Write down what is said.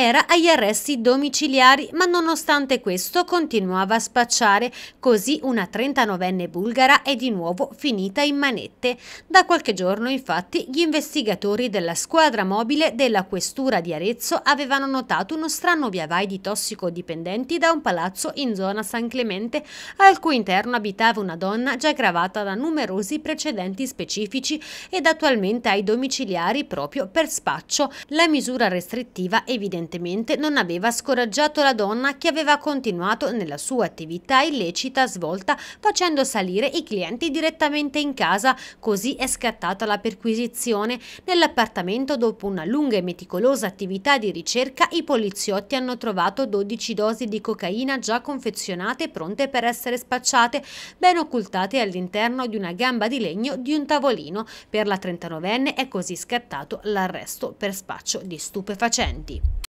era agli arresti domiciliari, ma nonostante questo continuava a spacciare, così una 39enne bulgara è di nuovo finita in manette. Da qualche giorno infatti gli investigatori della squadra mobile della questura di Arezzo avevano notato uno strano viavai di tossicodipendenti da un palazzo in zona San Clemente, al cui interno abitava una donna già gravata da numerosi precedenti specifici ed attualmente ai domiciliari proprio per spaccio. La misura restrittiva evidentemente evidentemente non aveva scoraggiato la donna che aveva continuato nella sua attività illecita svolta facendo salire i clienti direttamente in casa, così è scattata la perquisizione. Nell'appartamento dopo una lunga e meticolosa attività di ricerca i poliziotti hanno trovato 12 dosi di cocaina già confezionate pronte per essere spacciate, ben occultate all'interno di una gamba di legno di un tavolino. Per la 39enne è così scattato l'arresto per spaccio di stupefacenti.